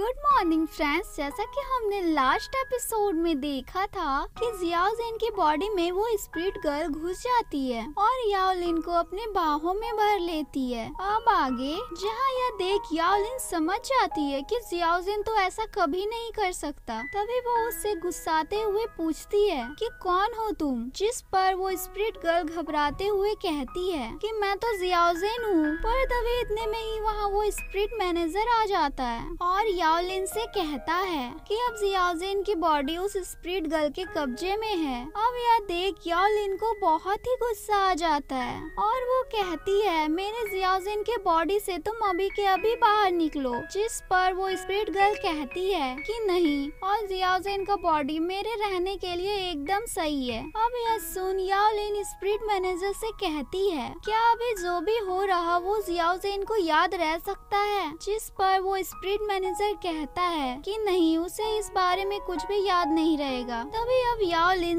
good morning friends जैसा कि हमने लास्ट एपिसोड में देखा था कि जियाउलिन की बॉडी में वो स्प्रिट गर्ल घुस जाती है और याओलिन को अपने बाहों में भर लेती है अब आगे जहाँ यह देख याओलिन समझ जाती है कि जियाउलिन तो ऐसा कभी नहीं कर सकता तभी वो उससे गुस्साते हुए पूछती है कि कौन हो तुम जिस पर वो स्प्रिट गर्ल घबराते हुए कहती है कि मैं तो जियाउलिन हूँ पर तभी इतने में ही वहाँ वो स्प्रिट मैनेजर आ जाता है और या जियाउलिन से कहता है कि अब जियाउलिन की बॉडी उस स्प्रिट गर्ल के कब्जे में है अब यह देख याउलिन को बहुत ही गुस्सा आ जाता है और वो कहती है मेरे जियाउलिन के बॉडी से तुम अभी के अभी बाहर निकलो जिस पर वो स्प्रिट गर्ल कहती है कि नहीं और जियाउलिन का बॉडी मेरे रहने के लिए एकदम सही है अब यह सुन याउलिन स्प्रिट मैनेजर से कहती है क्या अभी जो भी हो रहा वो जियाउलिन को याद रह सकता है जिस पर वो स्प्रिट मैनेजर फिर कहता है कि नहीं उसे इस बारे में कुछ भी याद नहीं रहेगा तभी अब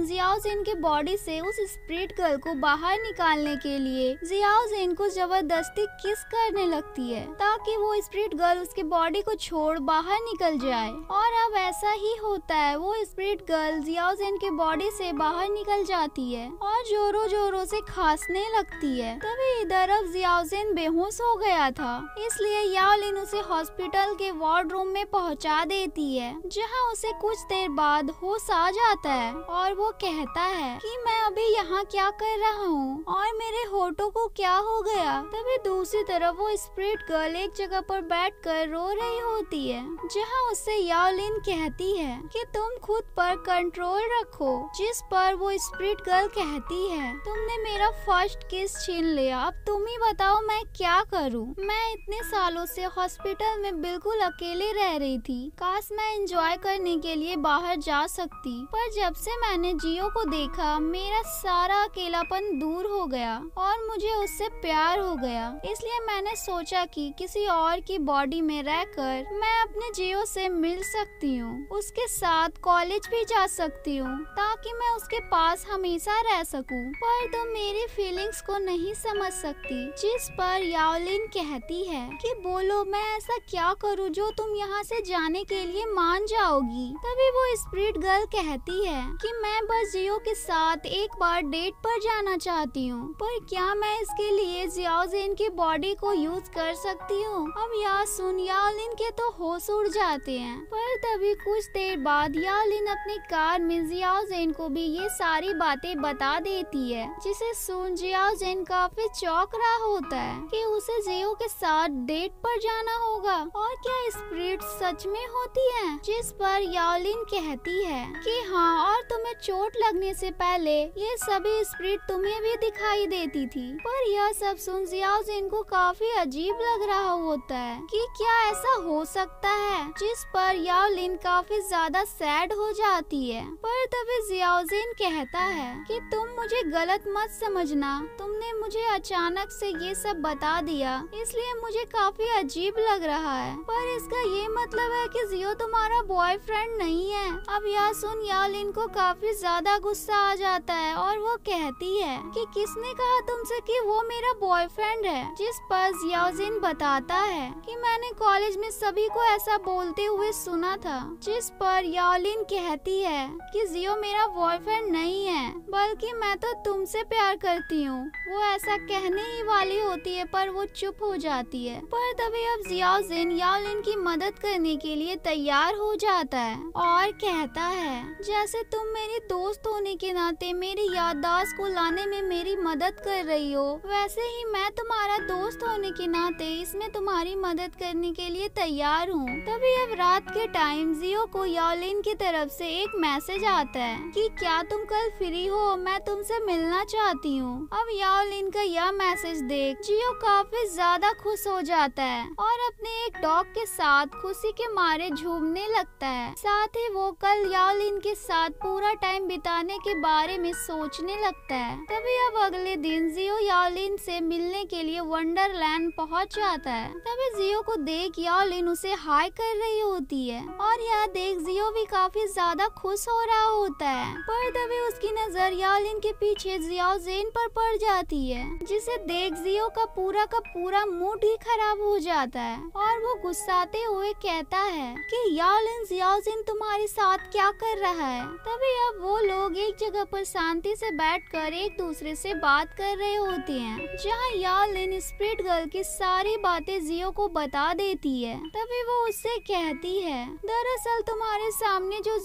जियाओ जिन के बॉडी से उस स्प्रिट गर्ल को बाहर निकालने के लिए जिन को जबरदस्ती किस करने लगती है ताकि वो स्प्रिट गर्ल उसके बॉडी को छोड़ बाहर निकल जाए और अब ऐसा ही होता है वो स्प्रिट गर्ल जिन के बॉडी से बाहर निकल जाती है और जोरों जोरों से खांसने लगती है तभी इधर अब जिन बेहोश हो गया था इसलिए लिन उसे हॉस्पिटल के वार्ड रूम रूम में पहुंचा देती है जहां उसे कुछ देर बाद होश आ जाता है और वो कहता है कि मैं अभी यहाँ क्या कर रहा हूँ और मेरे होटो को क्या हो गया तभी दूसरी तरफ वो स्प्रिट गर्ल एक जगह पर कर रो रही होती है जहाँ उससे यालिन कहती है की तुम खुद पर कंट्रोल रखो जिस पर वो स्प्रिट गर्ल कहती है तुमने मेरा फर्स्ट किस छीन लिया अब तुम ही बताओ मैं क्या करूँ मैं इतने सालों से हॉस्पिटल में बिल्कुल अकेले रह रही थी काश मैं एंजॉय करने के लिए बाहर जा सकती पर जब से मैंने जियो को देखा मेरा सारा अकेलापन दूर हो गया और मुझे उससे प्यार हो गया इसलिए मैंने सोचा कि किसी और की बॉडी में रहकर मैं अपने जियो से मिल सकती हूँ उसके साथ कॉलेज भी जा सकती हूँ ताकि मैं उसके पास हमेशा रह सकूँ पर तुम तो मेरी फीलिंग्स को नहीं समझ सकती जिस पर यावलिन कहती है कि बोलो मैं ऐसा क्या करूँ जो तुम यहाँ से जाने के लिए मान जाओगी तभी वो स्प्रिट गर्ल कहती है कि मैं बस जियो के साथ एक बार डेट पर जाना चाहती हूँ पर क्या मैं इसके लिए जियाओजेन की बॉडी को यूज कर सकती हूँ अब या सुन यालिन के तो होश उड़ जाते हैं पर तभी कुछ देर बाद यालिन अपनी कार में जियाओजेन को भी ये सारी बातें बता देती है जिसे सुन जियाओजेन काफी चौक रहा होता है कि उसे जियो के साथ डेट पर जाना होगा और क्या स्प्रिट पीड़ सच में होती है जिस पर यालिन कहती है कि हाँ और तुम्हें चोट लगने से पहले ये सभी स्प्रिट तुम्हें भी दिखाई देती थी पर यह सब सुन जियाओजिन को काफी अजीब लग रहा होता है कि क्या ऐसा हो सकता है जिस पर यालिन काफी ज्यादा सैड हो जाती है पर तभी जियाउजिन कहता है कि तुम मुझे गलत मत समझना तुमने मुझे अचानक से ये सब बता दिया इसलिए मुझे काफी अजीब लग रहा है पर इसका ये ये मतलब है कि जियो तुम्हारा बॉयफ्रेंड नहीं है अब यह सुन यालिन को काफी ज्यादा गुस्सा आ जाता है और वो कहती है कि किसने कहा तुमसे कि वो मेरा बॉयफ्रेंड है जिस पर जियाजिन बताता है कि मैंने कॉलेज में सभी को ऐसा बोलते हुए सुना था जिस पर यालिन कहती है कि जियो मेरा बॉयफ्रेंड नहीं है बल्कि मैं तो तुमसे प्यार करती हूँ वो ऐसा कहने ही वाली होती है पर वो चुप हो जाती है पर तभी अब जियाजिन यालिन की मदद मदद करने के लिए तैयार हो जाता है और कहता है जैसे तुम मेरे दोस्त होने के नाते मेरी याददाश्त को लाने में मेरी मदद कर रही हो वैसे ही मैं तुम्हारा दोस्त होने के नाते इसमें तुम्हारी मदद करने के लिए तैयार हूँ तभी अब रात के टाइम जियो को यालिन की तरफ से एक मैसेज आता है कि क्या तुम कल फ्री हो मैं तुमसे मिलना चाहती हूँ अब यालिन का यह मैसेज देख जियो काफी ज्यादा खुश हो जाता है और अपने एक डॉग के साथ खुशी के मारे झूमने लगता है साथ ही वो कल यालिन के साथ पूरा टाइम बिताने के बारे में सोचने लगता है तभी अब अगले दिन जी यॉलिन से मिलने के लिए वंडरलैंड पहुंच जाता है तभी जियो को देख यॉलिन उसे हाई कर रही होती है और यह देख जियो भी काफी ज्यादा खुश हो रहा होता है पर तभी उसकी नजर यॉलिन के पीछे जियो जेन पर पड़ जाती है जिसे देख जियो का पूरा का पूरा मूड ही खराब हो जाता है और वो गुस्साते हुए कहता है की यालिन जियो जेन तुम्हारे साथ क्या कर रहा है तभी अब वो लोग एक जगह पर शांति से बैठकर एक दूसरे से बात कर रहे होते हैं जहाँ यालिन स्प्रिट गर्ल की सारी बातें जियो को बता देती है तभी वो उससे कहती है दरअसल तुम्हारे सामने जो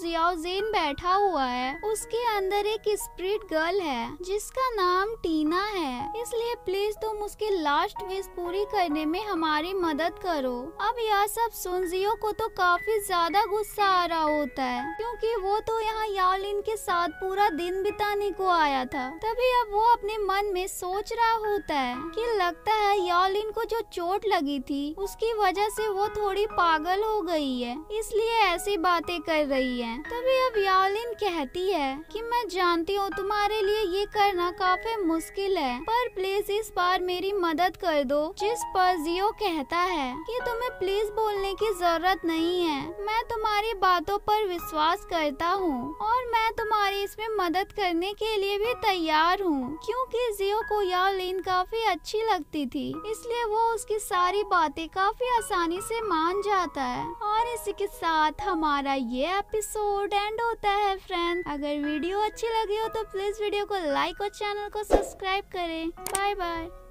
जेन बैठा हुआ है उसके अंदर एक स्प्रिट गर्ल है जिसका नाम टीना है इसलिए प्लीज तुम उसकी लास्ट विश पूरी करने में हमारी मदद करो अब यह सब सुन जियो को तो काफी ज्यादा गुस्सा आ रहा होता है क्योंकि वो तो यहाँ यालिन के साथ पूरा दिन बिताने को आया था तभी अब वो अपने मन में सोच रहा होता है कि लगता है यॉलिन को जो चोट लगी थी उसकी वजह से वो थोड़ी पागल हो गई है इसलिए ऐसी बातें कर रही है तभी अब यॉलिन कहती है कि मैं जानती हूँ तुम्हारे लिए ये करना काफी मुश्किल है पर प्लीज इस बार मेरी मदद कर दो जिस पर जियो कहता है कि तुम्हें प्लीज बोलने की जरूरत नहीं है मैं तुम्हारी बातों पर विश्वास करता हूँ और मैं तुम्हारी इसमें मदद करने के लिए भी तैयार हूँ क्योंकि जियो को यार शाओलिन काफी अच्छी लगती थी इसलिए वो उसकी सारी बातें काफी आसानी से मान जाता है और इसी के साथ हमारा ये एपिसोड एंड होता है फ्रेंड अगर वीडियो अच्छी लगी हो तो प्लीज वीडियो को लाइक और चैनल को सब्सक्राइब करें बाय बाय